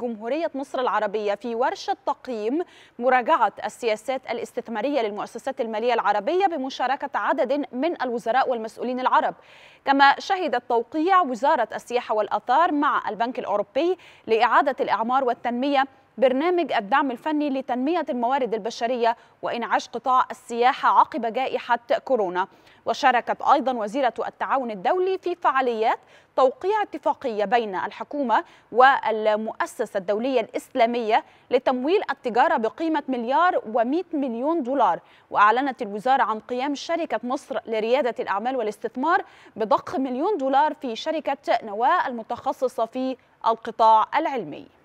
جمهورية مصر العربية في ورشة تقييم مراجعة السياسات الاستثمارية للمؤسسات المالية العربية بمشاركة عدد من الوزراء والمسؤولين العرب كما شهدت توقيع وزارة السياحة والأثار مع البنك الأوروبي لإعادة الإعمار والتنمية برنامج الدعم الفني لتنمية الموارد البشرية وإنعاش قطاع السياحة عقب جائحة كورونا وشاركت أيضا وزيرة التعاون الدولي في فعاليات توقيع اتفاقية بين الحكومة والمؤسسة الدولية الإسلامية لتمويل التجارة بقيمة مليار و100 مليون دولار وأعلنت الوزارة عن قيام شركة مصر لريادة الأعمال والاستثمار بضخ مليون دولار في شركة نواة المتخصصة في القطاع العلمي